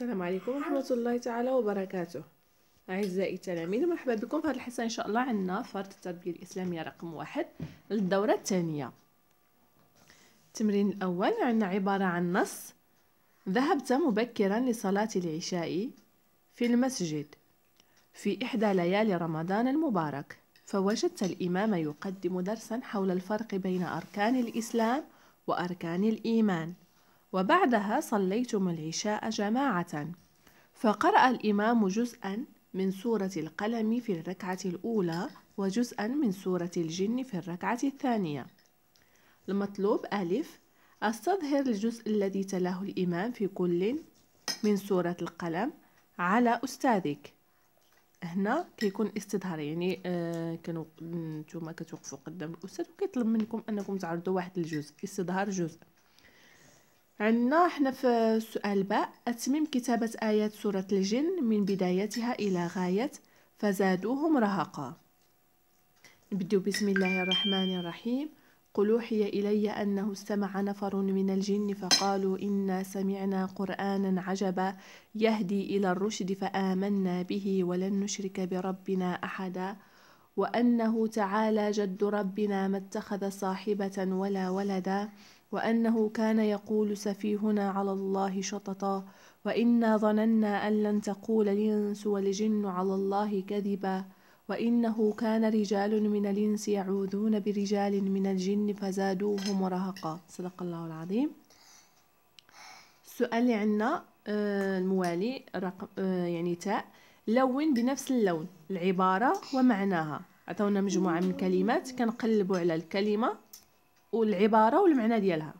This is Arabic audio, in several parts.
السلام عليكم ورحمة الله تعالى وبركاته أعزائي التلاميذ مرحبا بكم في هذه الحصة إن شاء الله عندنا فرد التربية الإسلامية رقم واحد للدورة الثانية التمرين الأول عندنا عبارة عن نص ذهبت مبكرا لصلاة العشاء في المسجد في إحدى ليالي رمضان المبارك فوجدت الإمام يقدم درسا حول الفرق بين أركان الإسلام وأركان الإيمان وبعدها صليتم العشاء جماعة فقرأ الإمام جزءا من سورة القلم في الركعة الأولى وجزءا من سورة الجن في الركعة الثانية المطلوب ألف استظهر الجزء الذي تلاه الإمام في كل من سورة القلم على أستاذك هنا كيكون استظهار يعني آه كانوا نتوما كتوقفوا قدام الأستاذ وكيطلب منكم أنكم تعرضوا واحد الجزء استظهار جزء عندنا حنا في السؤال باء أتمم كتابة آيات سورة الجن من بدايتها إلى غاية فزادوهم رهقا نبدو بسم الله الرحمن الرحيم قل أوحي إلي أنه استمع نفر من الجن فقالوا إنا سمعنا قرآنا عجبا يهدي إلى الرشد فآمنا به ولن نشرك بربنا أحدا وأنه تعالى جد ربنا ما اتخذ صاحبة ولا ولدا وأنه كان يقول سفيهنا على الله شططا وإنا ظننا أن لن تقول الإنس والجن على الله كذبا وإنه كان رجال من الإنس يعوذون برجال من الجن فزادوهم رهقا صدق الله العظيم السؤال اللي عندنا آه، الموالي رقم آه، يعني تاء لون بنفس اللون العبارة ومعناها عطونا مجموعة من كلمات كنقلبوا على الكلمة والعبارة والمعنى ديالها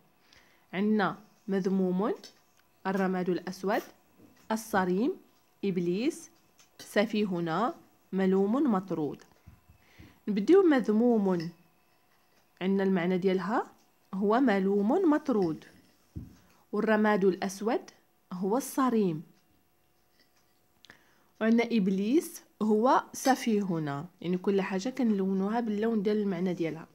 عندنا مذموم الرماد الأسود الصريم إبليس سفيهنا ملوم مطرود نبديو مذموم عندنا المعنى ديالها هو ملوم مطرود والرماد الأسود هو الصريم وعندنا إبليس هو سفيهنا يعني كل حاجة كنلونوها باللون ديال المعنى ديالها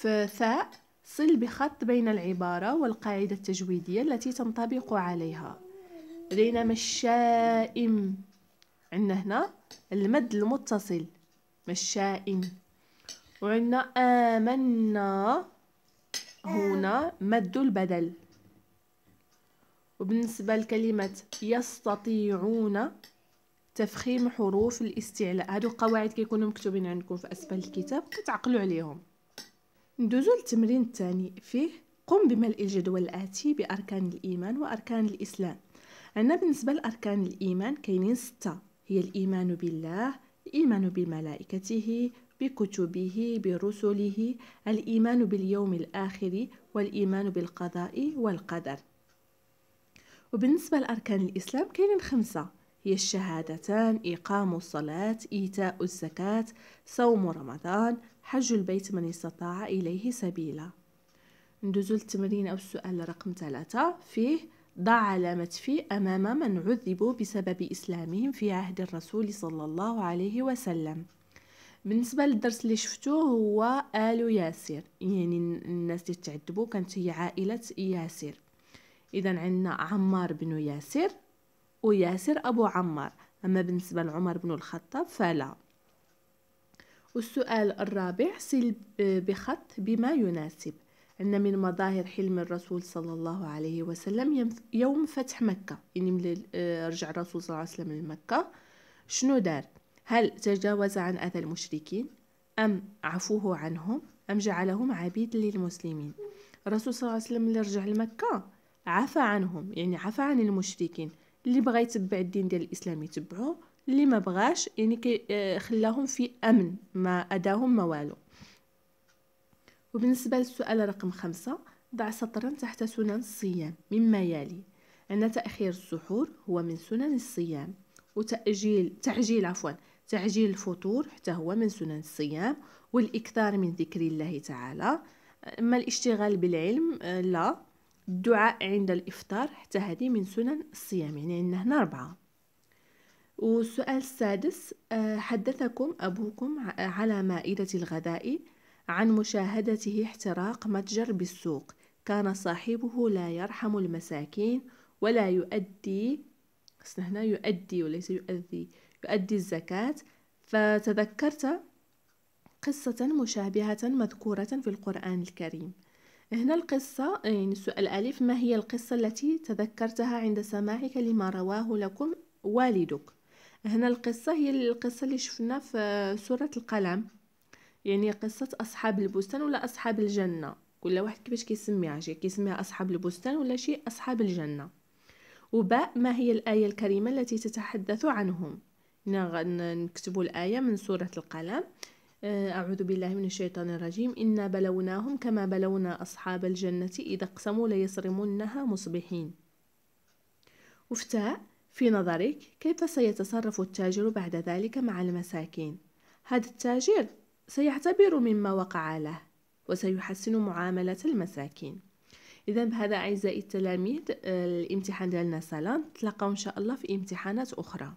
في ثاء صل بخط بين العبارة والقاعدة التجويدية التي تنطبق عليها لدينا مشائم عندنا هنا المد المتصل مشائم وعندنا آمنا هنا مد البدل وبالنسبة لكلمة يستطيعون تفخيم حروف الاستعلاء هادو قواعد كيكونوا مكتوبين عندكم في أسفل الكتاب كتعقلوا عليهم ندوزو للتمرين الثاني فيه قم بملء الجدول الآتي بأركان الإيمان وأركان الإسلام عندنا بالنسبة لأركان الإيمان كاينين ستة هي الإيمان بالله الإيمان بملائكته بكتبه برسله الإيمان باليوم الآخر والإيمان بالقضاء والقدر وبالنسبة لأركان الإسلام كاينين خمسة هي الشهادتان إقام الصلاة إيتاء الزكاة صوم رمضان حج البيت من استطاع إليه سبيلا ندوزو للتمرين أو السؤال رقم ثلاثة فيه ضع علامة في أمام من عذبوا بسبب إسلامهم في عهد الرسول صلى الله عليه وسلم بالنسبة للدرس اللي شفتوه هو آل ياسر يعني الناس اللي تعذبوا كانت هي عائلة ياسر إذا عندنا عمار بن ياسر وياسر أبو عمار أما بالنسبة لعمر بن الخطاب فلا والسؤال الرابع سل بخط بما يناسب أن من مظاهر حلم الرسول صلى الله عليه وسلم يوم فتح مكة يعني ملي آه، رجع الرسول صلى الله عليه وسلم لمكة شنو دار هل تجاوز عن أذى المشركين أم عفوه عنهم أم جعلهم عبيد للمسلمين الرسول صلى الله عليه وسلم اللي رجع لمكة عفى عنهم يعني عفى عن المشركين اللي بغى يتبع الدين ديال الاسلام يتبعوه اللي ما بغاش يعني آه، خلاهم في امن ما اداهم ما والو وبالنسبه للسؤال رقم خمسة ضع سطرا تحت سنن الصيام مما يلي ان تاخير السحور هو من سنن الصيام وتاجيل تعجيل عفوا تعجيل الفطور حتى هو من سنن الصيام والاكثار من ذكر الله تعالى اما الاشتغال بالعلم آه، لا الدعاء عند الإفطار حتى هذه من سنن الصيام يعني عندنا هنا أربعة والسؤال السادس آه، حدثكم أبوكم على مائدة الغداء عن مشاهدته احتراق متجر بالسوق كان صاحبه لا يرحم المساكين ولا يؤدي هنا يؤدي وليس يؤذي يؤدي الزكاة فتذكرت قصة مشابهة مذكورة في القرآن الكريم هنا القصة يعني السؤال ألف ما هي القصة التي تذكرتها عند سماعك لما رواه لكم والدك هنا القصة هي القصة اللي شفنا في سورة القلم يعني قصة أصحاب البستان ولا أصحاب الجنة كل واحد كيفاش كيسميها شي كيسميها أصحاب البستان ولا شي أصحاب الجنة وباء ما هي الآية الكريمة التي تتحدث عنهم هنا الآية من سورة القلم آه، أعوذ بالله من الشيطان الرجيم إنا بلوناهم كما بلونا أصحاب الجنة إذا اقسموا ليصرمنها مصبحين وفتاء في نظرك كيف سيتصرف التاجر بعد ذلك مع المساكين هذا التاجر سيعتبر مما وقع له وسيحسن معاملة المساكين إذا بهذا أعزائي التلاميذ آه، الامتحان ديالنا سلام تلقاو إن شاء الله في امتحانات أخرى